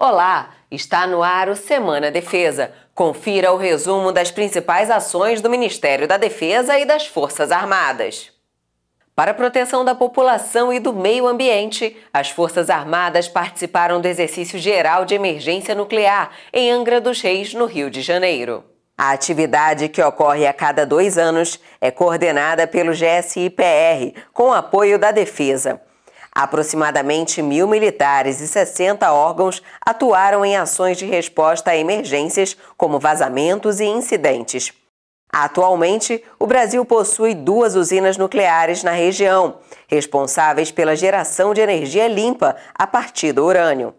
Olá, está no ar o Semana Defesa. Confira o resumo das principais ações do Ministério da Defesa e das Forças Armadas. Para a proteção da população e do meio ambiente, as Forças Armadas participaram do exercício geral de emergência nuclear em Angra dos Reis, no Rio de Janeiro. A atividade, que ocorre a cada dois anos, é coordenada pelo GSIPR, com apoio da Defesa. Aproximadamente mil militares e 60 órgãos atuaram em ações de resposta a emergências, como vazamentos e incidentes. Atualmente, o Brasil possui duas usinas nucleares na região, responsáveis pela geração de energia limpa a partir do urânio.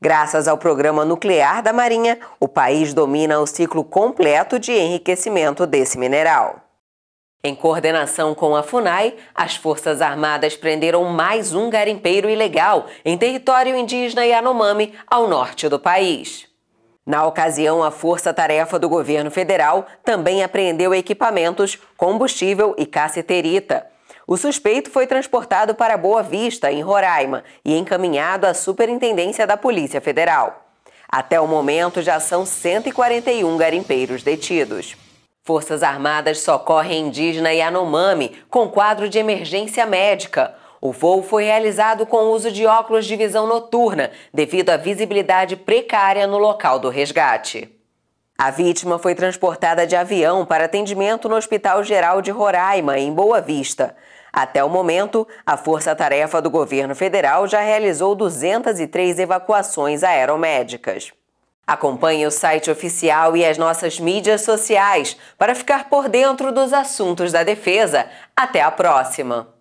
Graças ao programa nuclear da Marinha, o país domina o ciclo completo de enriquecimento desse mineral. Em coordenação com a FUNAI, as Forças Armadas prenderam mais um garimpeiro ilegal em território indígena Yanomami, ao norte do país. Na ocasião, a Força Tarefa do Governo Federal também apreendeu equipamentos, combustível e caceterita. O suspeito foi transportado para Boa Vista, em Roraima, e encaminhado à Superintendência da Polícia Federal. Até o momento, já são 141 garimpeiros detidos. Forças Armadas socorrem indígena Yanomami com quadro de emergência médica. O voo foi realizado com uso de óculos de visão noturna, devido à visibilidade precária no local do resgate. A vítima foi transportada de avião para atendimento no Hospital Geral de Roraima, em Boa Vista. Até o momento, a força-tarefa do governo federal já realizou 203 evacuações aeromédicas. Acompanhe o site oficial e as nossas mídias sociais para ficar por dentro dos assuntos da defesa. Até a próxima!